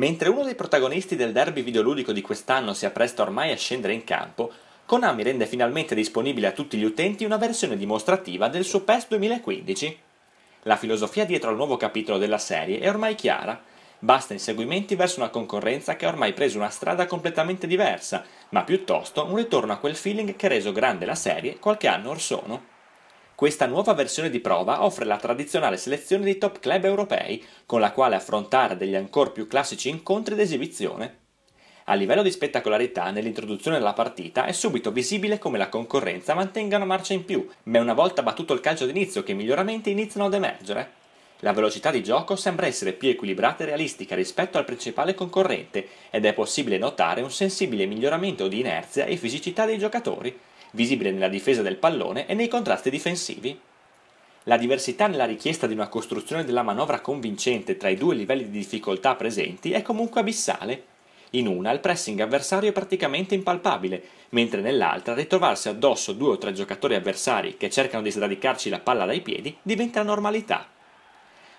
Mentre uno dei protagonisti del derby videoludico di quest'anno si appresta ormai a scendere in campo, Konami rende finalmente disponibile a tutti gli utenti una versione dimostrativa del suo PES 2015. La filosofia dietro al nuovo capitolo della serie è ormai chiara. Basta inseguimenti verso una concorrenza che ha ormai preso una strada completamente diversa, ma piuttosto un ritorno a quel feeling che ha reso grande la serie qualche anno or sono. Questa nuova versione di prova offre la tradizionale selezione dei top club europei, con la quale affrontare degli ancora più classici incontri d'esibizione. A livello di spettacolarità, nell'introduzione della partita è subito visibile come la concorrenza mantenga una marcia in più, ma è una volta battuto il calcio d'inizio che i miglioramenti iniziano ad emergere. La velocità di gioco sembra essere più equilibrata e realistica rispetto al principale concorrente ed è possibile notare un sensibile miglioramento di inerzia e fisicità dei giocatori, visibile nella difesa del pallone e nei contrasti difensivi. La diversità nella richiesta di una costruzione della manovra convincente tra i due livelli di difficoltà presenti è comunque abissale. In una il pressing avversario è praticamente impalpabile, mentre nell'altra ritrovarsi addosso due o tre giocatori avversari che cercano di sradicarci la palla dai piedi diventa normalità.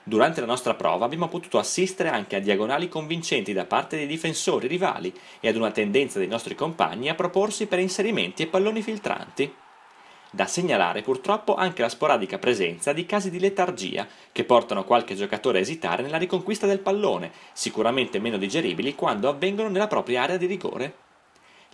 Durante la nostra prova abbiamo potuto assistere anche a diagonali convincenti da parte dei difensori rivali e ad una tendenza dei nostri compagni a proporsi per inserimenti e palloni filtranti. Da segnalare purtroppo anche la sporadica presenza di casi di letargia che portano qualche giocatore a esitare nella riconquista del pallone, sicuramente meno digeribili quando avvengono nella propria area di rigore.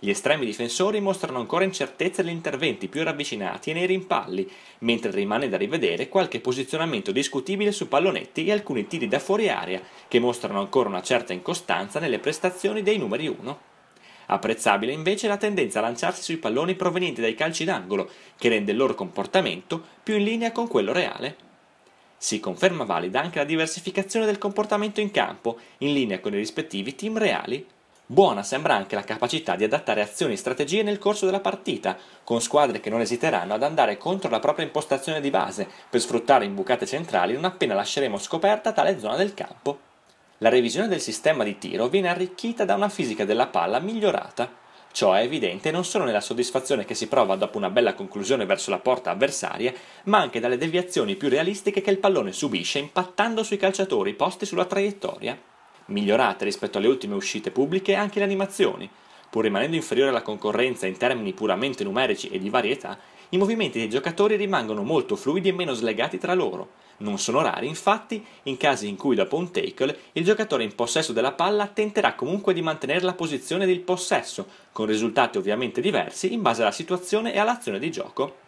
Gli estremi difensori mostrano ancora incertezza negli interventi più ravvicinati e nei rimpalli, mentre rimane da rivedere qualche posizionamento discutibile su pallonetti e alcuni tiri da fuori area, che mostrano ancora una certa incostanza nelle prestazioni dei numeri 1. Apprezzabile invece la tendenza a lanciarsi sui palloni provenienti dai calci d'angolo, che rende il loro comportamento più in linea con quello reale. Si conferma valida anche la diversificazione del comportamento in campo, in linea con i rispettivi team reali Buona sembra anche la capacità di adattare azioni e strategie nel corso della partita, con squadre che non esiteranno ad andare contro la propria impostazione di base per sfruttare imbucate centrali non appena lasceremo scoperta tale zona del campo. La revisione del sistema di tiro viene arricchita da una fisica della palla migliorata. Ciò è evidente non solo nella soddisfazione che si prova dopo una bella conclusione verso la porta avversaria, ma anche dalle deviazioni più realistiche che il pallone subisce impattando sui calciatori posti sulla traiettoria. Migliorate rispetto alle ultime uscite pubbliche anche le animazioni. Pur rimanendo inferiore alla concorrenza in termini puramente numerici e di varietà, i movimenti dei giocatori rimangono molto fluidi e meno slegati tra loro. Non sono rari, infatti, in casi in cui dopo un tackle il giocatore in possesso della palla tenterà comunque di mantenere la posizione del possesso, con risultati ovviamente diversi in base alla situazione e all'azione di gioco.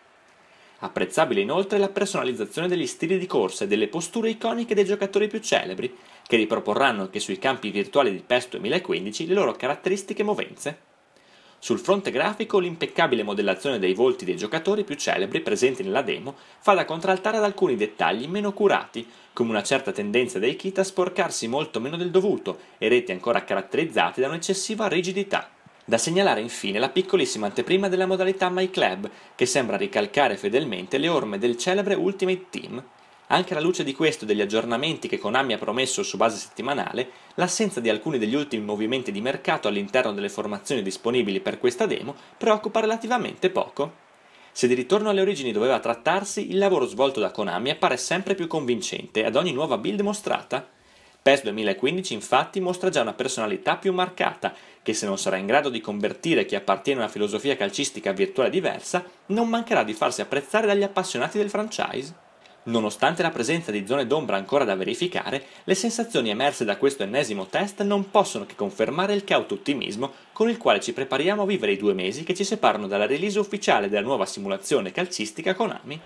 Apprezzabile inoltre la personalizzazione degli stili di corsa e delle posture iconiche dei giocatori più celebri, che riproporranno anche sui campi virtuali di PES 2015 le loro caratteristiche movenze. Sul fronte grafico l'impeccabile modellazione dei volti dei giocatori più celebri presenti nella demo fa da contraltare ad alcuni dettagli meno curati, come una certa tendenza dei kit a sporcarsi molto meno del dovuto e reti ancora caratterizzate da un'eccessiva rigidità. Da segnalare infine la piccolissima anteprima della modalità My Club, che sembra ricalcare fedelmente le orme del celebre Ultimate Team. Anche alla luce di questo e degli aggiornamenti che Konami ha promesso su base settimanale, l'assenza di alcuni degli ultimi movimenti di mercato all'interno delle formazioni disponibili per questa demo preoccupa relativamente poco. Se di ritorno alle origini doveva trattarsi, il lavoro svolto da Konami appare sempre più convincente ad ogni nuova build mostrata. PES 2015 infatti mostra già una personalità più marcata, che se non sarà in grado di convertire chi appartiene a una filosofia calcistica virtuale diversa, non mancherà di farsi apprezzare dagli appassionati del franchise. Nonostante la presenza di zone d'ombra ancora da verificare, le sensazioni emerse da questo ennesimo test non possono che confermare il cauto ottimismo con il quale ci prepariamo a vivere i due mesi che ci separano dalla release ufficiale della nuova simulazione calcistica Konami.